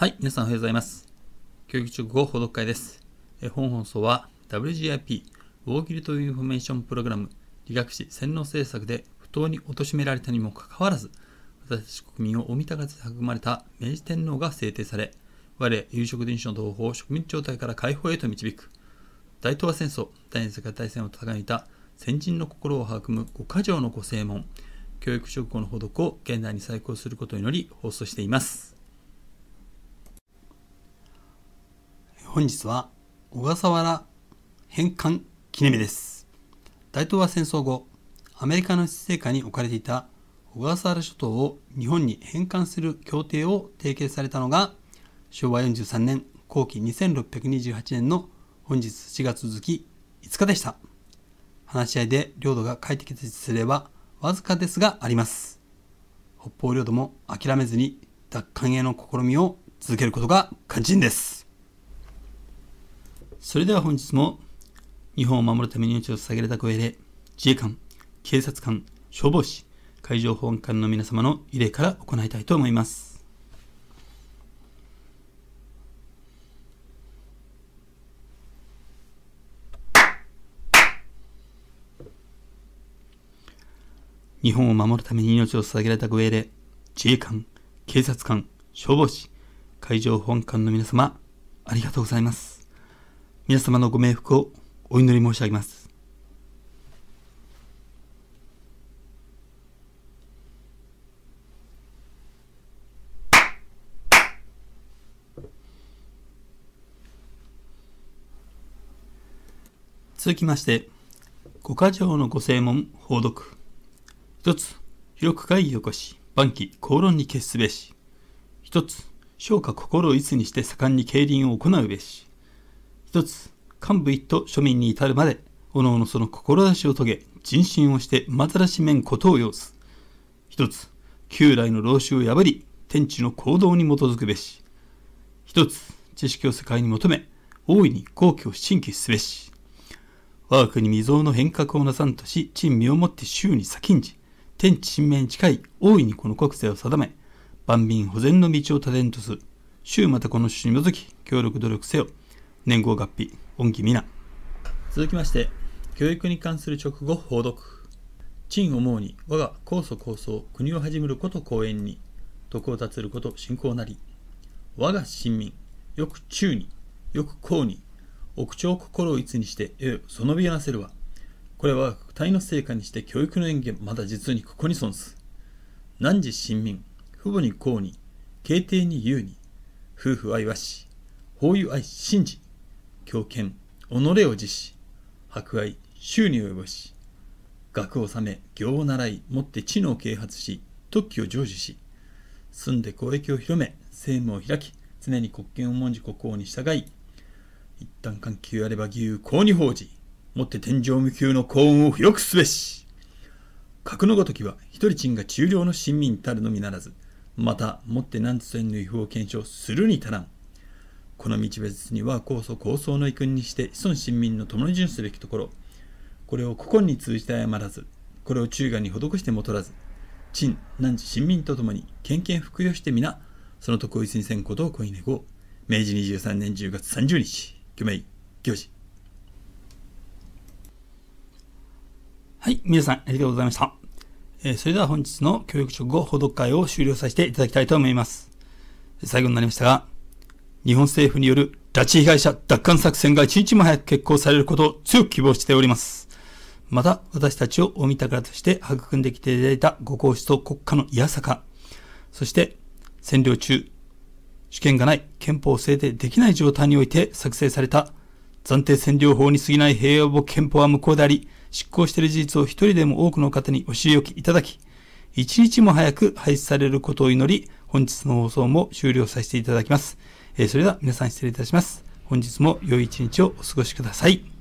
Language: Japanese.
はい、皆さんおはようございます。教育中国報読会です。本放送は WGIP、ウォーギルトインフォメーションプログラム、理学士洗脳政策で不当に貶められたにもかかわらず、私たち国民をお見たが育まれた明治天皇が制定され、我、有色人種の同胞を植民地状態から解放へと導く。大東亜戦争、第二次世界大戦を戦い抜いた先人の心を育む五箇条のご正門、教育直後の報読を現代に再興することにより放送しています。本日は小笠原返還記念日です大東亜戦争後アメリカの施政下に置かれていた小笠原諸島を日本に返還する協定を締結されたのが昭和43年後期2628年の本日4月続き5日でした話し合いで領土が解決すればわずかですがあります北方領土も諦めずに奪還への試みを続けることが肝心ですそれでは本日も日本を守るために命を捧げられたごで自衛官警察官消防士海上保安官の皆様の慰霊から行いたいと思います日本を守るために命を捧げられた護衛で、自衛官、警察官、消防士、海上保安官の皆様、ありがとうございます。皆様のご冥福をお祈り申し上げます。続きまして、五箇条のご正門報読。一つ、広く会議を起こし、晩期、口論に決すべし。一つ、昇華心をいつにして盛んに競輪を行うべし。一つ、幹部一と庶民に至るまで、おのおのその志を遂げ、人心をしてまたらしめんことを要す。一つ、旧来の老衆を破り、天地の行動に基づくべし。一つ、知識を世界に求め、大いに好奇を新規すべし。我が国未曾有の変革をなさんとし、珍味をもって衆に先んじ、天地神明に近い大いにこの国勢を定め、万民保全の道を立てんとす。衆またこの主に基づき、協力努力せよ。年号月日、恩義な続きまして、教育に関する直後報読。陳思うに我が高祖高僧国を始めること公園に、徳を立ること信仰なり、我が親民、よく忠に、よく公に、億長心をつにして、えよ、そのびやらせるわ。これは国体の成果にして教育の演言、まだ実にここに損す。汝親民、父母に公に、慶帝にうに、夫婦愛はし、法友愛信じ、狂権、己を自死、博愛、収にを及ぼし、学を納め、行を習い、もって知能を啓発し、特許を成就し、住んで交易を広め、政務を開き、常に国権を重んじ国王に従い、一旦関係あれば義勇公に報じ、もって天上無休の幸運を広くすべし。格のごときは、一人賃が中量の臣民たるのみならず、また、もって何千の違法を検証するに足らん。この道別には高祖高僧の意訓にして子孫臣民の共に順すべきところこれを古今に通じて誤らずこれを中外に施しても取らず陳南知臣民と共に献献服用して皆その特一にせんことを恋願う明治23年10月30日虚名行事はい皆さんありがとうございました、えー、それでは本日の教育直後報読会を終了させていただきたいと思います最後になりましたが日本政府による拉致被害者奪還作戦が一日も早く決行されることを強く希望しております。また、私たちをお見らとして育んできていただいたご皇室と国家のいやさか、そして占領中、主権がない憲法制定できない状態において作成された暫定占領法に過ぎない平和を憲法は無効であり、執行している事実を一人でも多くの方にお知り置きいただき、一日も早く廃止されることを祈り、本日の放送も終了させていただきます。えー、それでは皆さん失礼いたします。本日も良い一日をお過ごしください。